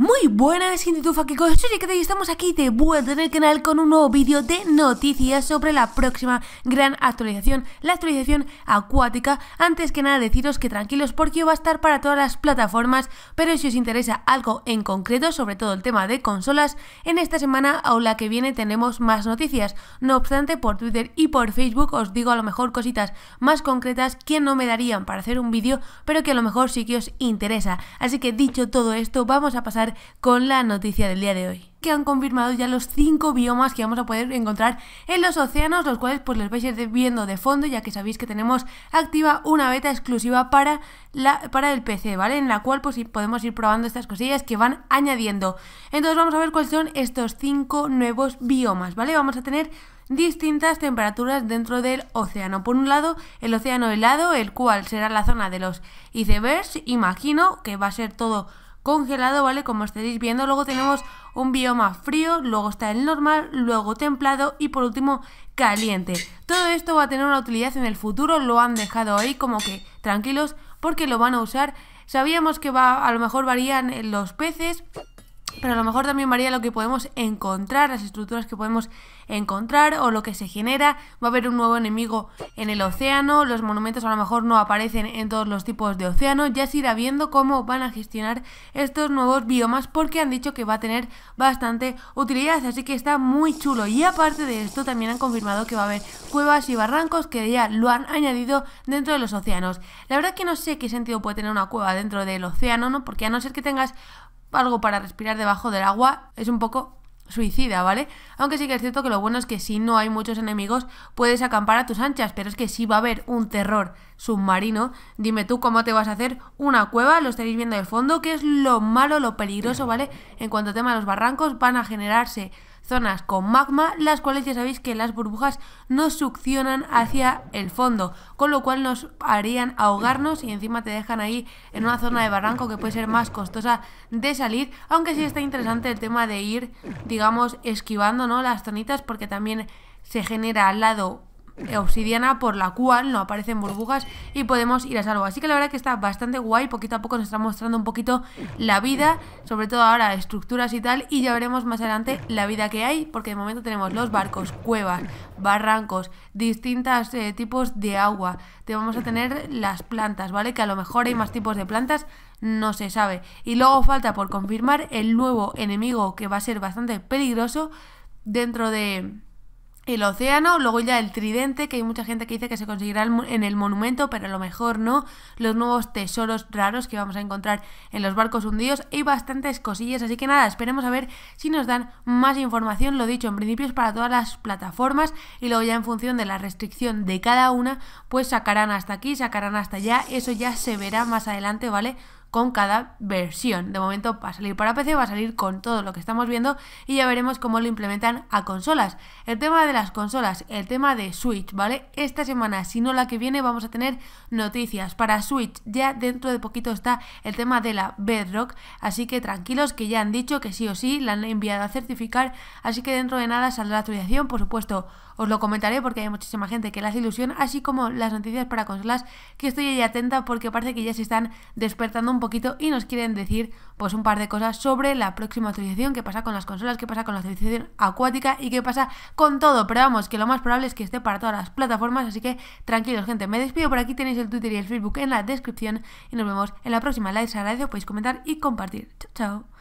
Muy buenas, Inditufa Kiko, soy Yekete y estamos aquí de vuelta en el canal con un nuevo vídeo de noticias sobre la próxima gran actualización, la actualización acuática. Antes que nada deciros que tranquilos porque va a estar para todas las plataformas, pero si os interesa algo en concreto, sobre todo el tema de consolas, en esta semana o la que viene tenemos más noticias. No obstante, por Twitter y por Facebook os digo a lo mejor cositas más concretas que no me darían para hacer un vídeo, pero que a lo mejor sí que os interesa. Así que dicho todo esto, vamos a pasar con la noticia del día de hoy que han confirmado ya los cinco biomas que vamos a poder encontrar en los océanos, los cuales pues los vais a ir viendo de fondo, ya que sabéis que tenemos activa una beta exclusiva para, la, para el PC, ¿vale? En la cual pues podemos ir probando estas cosillas que van añadiendo. Entonces vamos a ver cuáles son estos cinco nuevos biomas, ¿vale? Vamos a tener distintas temperaturas dentro del océano. Por un lado, el océano helado, el cual será la zona de los icebergs, imagino que va a ser todo congelado, ¿vale? Como estaréis viendo. Luego tenemos un bioma frío, luego está el normal, luego templado y por último caliente. Todo esto va a tener una utilidad en el futuro, lo han dejado ahí como que tranquilos porque lo van a usar. Sabíamos que va, a lo mejor varían los peces, pero a lo mejor también varía lo que podemos encontrar, las estructuras que podemos encontrar o lo que se genera. Va a haber un nuevo enemigo en el océano, los monumentos a lo mejor no aparecen en todos los tipos de océano. Ya se irá viendo cómo van a gestionar estos nuevos biomas porque han dicho que va a tener bastante utilidad, así que está muy chulo. Y aparte de esto también han confirmado que va a haber cuevas y barrancos que ya lo han añadido dentro de los océanos. La verdad que no sé qué sentido puede tener una cueva dentro del océano, ¿no? Porque a no ser que tengas algo para respirar debajo del agua es un poco suicida, ¿vale? Aunque sí que es cierto que lo bueno es que si no hay muchos enemigos puedes acampar a tus anchas, pero es que si va a haber un terror submarino, dime tú cómo te vas a hacer una cueva, lo estaréis viendo el fondo, que es lo malo, lo peligroso, ¿vale? En cuanto a tema de los barrancos, van a generarse zonas con magma, las cuales ya sabéis que las burbujas nos succionan hacia el fondo, con lo cual nos harían ahogarnos y encima te dejan ahí en una zona de barranco que puede ser más costosa de salir, aunque sí está interesante el tema de ir, digamos, esquivando ¿no? las zonitas porque también se genera al lado obsidiana por la cual no aparecen burbujas y podemos ir a salvo. Así que la verdad que está bastante guay, poquito a poco nos está mostrando un poquito la vida, sobre todo ahora estructuras y tal, y ya veremos más adelante la vida que hay, porque de momento tenemos los barcos, cuevas, barrancos, distintos eh, tipos de agua, te vamos a tener las plantas, ¿vale? Que a lo mejor hay más tipos de plantas, no se sabe. Y luego falta por confirmar el nuevo enemigo que va a ser bastante peligroso dentro de el océano, luego ya el tridente, que hay mucha gente que dice que se conseguirá en el monumento, pero a lo mejor no, los nuevos tesoros raros que vamos a encontrar en los barcos hundidos y bastantes cosillas, así que nada, esperemos a ver si nos dan más información, lo dicho, en principio es para todas las plataformas y luego ya en función de la restricción de cada una, pues sacarán hasta aquí, sacarán hasta allá, eso ya se verá más adelante, ¿vale? con cada versión. De momento va a salir para PC, va a salir con todo lo que estamos viendo y ya veremos cómo lo implementan a consolas. El tema de las consolas, el tema de Switch, ¿vale? Esta semana, si no la que viene, vamos a tener noticias. Para Switch ya dentro de poquito está el tema de la Bedrock, así que tranquilos que ya han dicho que sí o sí la han enviado a certificar, así que dentro de nada saldrá la actualización, por supuesto os lo comentaré porque hay muchísima gente que la hace ilusión, así como las noticias para consolas que estoy ahí atenta porque parece que ya se están despertando un un poquito y nos quieren decir pues un par de cosas sobre la próxima actualización, que pasa con las consolas, qué pasa con la actualización acuática y qué pasa con todo. Pero vamos, que lo más probable es que esté para todas las plataformas, así que tranquilos gente. Me despido por aquí, tenéis el Twitter y el Facebook en la descripción y nos vemos en la próxima. Likes, agradezco, podéis comentar y compartir. Chao, chao.